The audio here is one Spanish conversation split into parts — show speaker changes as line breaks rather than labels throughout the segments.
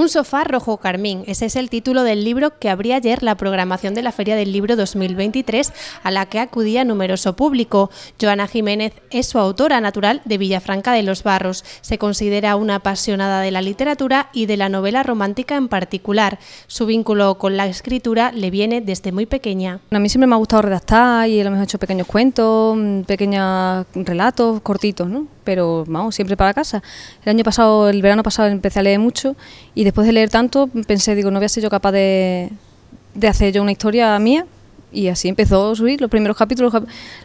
Un sofá rojo carmín, ese es el título del libro que abría ayer la programación de la Feria del Libro 2023, a la que acudía numeroso público. Joana Jiménez es su autora natural de Villafranca de los Barros. Se considera una apasionada de la literatura y de la novela romántica en particular. Su vínculo con la escritura le viene desde muy pequeña.
A mí siempre me ha gustado redactar y lo hemos hecho pequeños cuentos, mm, pequeños relatos cortitos, ¿no? pero vamos, siempre para casa. El año pasado, el verano pasado empecé a leer mucho y después de leer tanto pensé, digo, no voy a ser yo capaz de, de hacer yo una historia mía y así empezó a subir los primeros capítulos.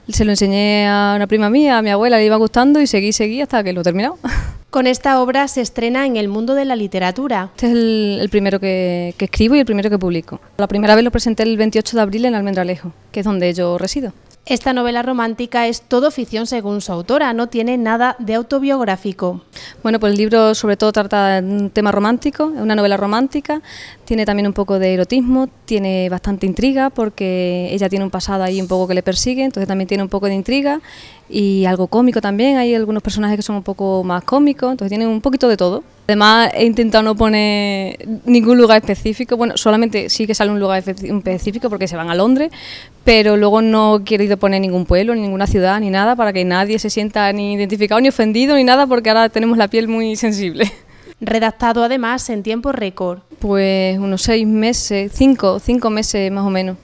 Se lo enseñé a una prima mía, a mi abuela, le iba gustando y seguí, seguí hasta que lo he Con esta obra se estrena en el mundo de la literatura. Este es el, primero que, que, escribo y el primero que publico. La primera vez lo presenté el 28 de abril en Almendralejo, que es donde yo resido. Esta novela romántica es todo ficción según su autora, no tiene nada de autobiográfico. Bueno, pues el libro sobre todo trata un tema romántico, es una novela romántica, tiene también un poco de erotismo, tiene bastante intriga porque ella tiene un pasado ahí un poco que le persigue, entonces también tiene un poco de intriga y algo cómico también. Hay algunos personajes que son un poco más cómicos, entonces tienen un poquito de todo. Además, he intentado no poner ningún lugar específico. Bueno, solamente sí que sale un lugar específico porque se van a Londres, pero luego no he querido poner ningún pueblo, ninguna ciudad, ni nada, para que nadie se sienta ni identificado, ni ofendido, ni nada, porque ahora tenemos la piel muy sensible. Redactado además en tiempo récord. Pues unos seis meses, cinco, cinco meses más o menos.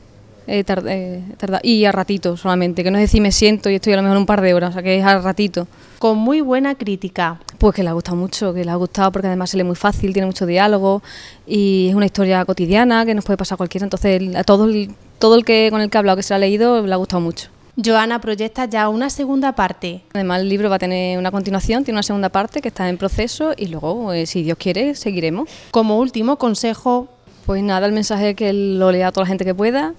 Eh, eh, y a ratito solamente, que no es decir me siento y estoy a lo mejor un par de horas, o sea que es a ratito. Con muy buena crítica. Pues que le ha gustado mucho, que le ha gustado porque además se lee muy fácil, tiene mucho diálogo y es una historia cotidiana que nos puede pasar a cualquiera, entonces a todo el, todo el que con el que ha hablado, que se la ha leído, le ha gustado mucho.
Joana proyecta ya una
segunda parte. Además, el libro va a tener una continuación, tiene una segunda parte que está en proceso y luego, eh, si Dios quiere, seguiremos. Como último consejo, pues nada, el mensaje es que lo lea a toda la gente que pueda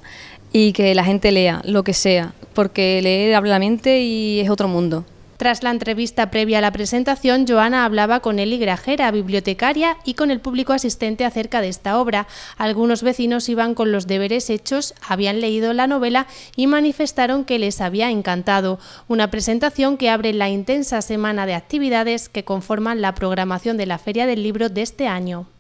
y que la gente lea lo que sea, porque leer habla la mente y es otro mundo.
Tras la entrevista previa a la presentación, Joana hablaba con Eli Grajera, bibliotecaria, y con el público asistente acerca de esta obra. Algunos vecinos iban con los deberes hechos, habían leído la novela y manifestaron que les había encantado. Una presentación que abre la intensa semana de actividades que conforman la programación de la Feria del Libro de este año.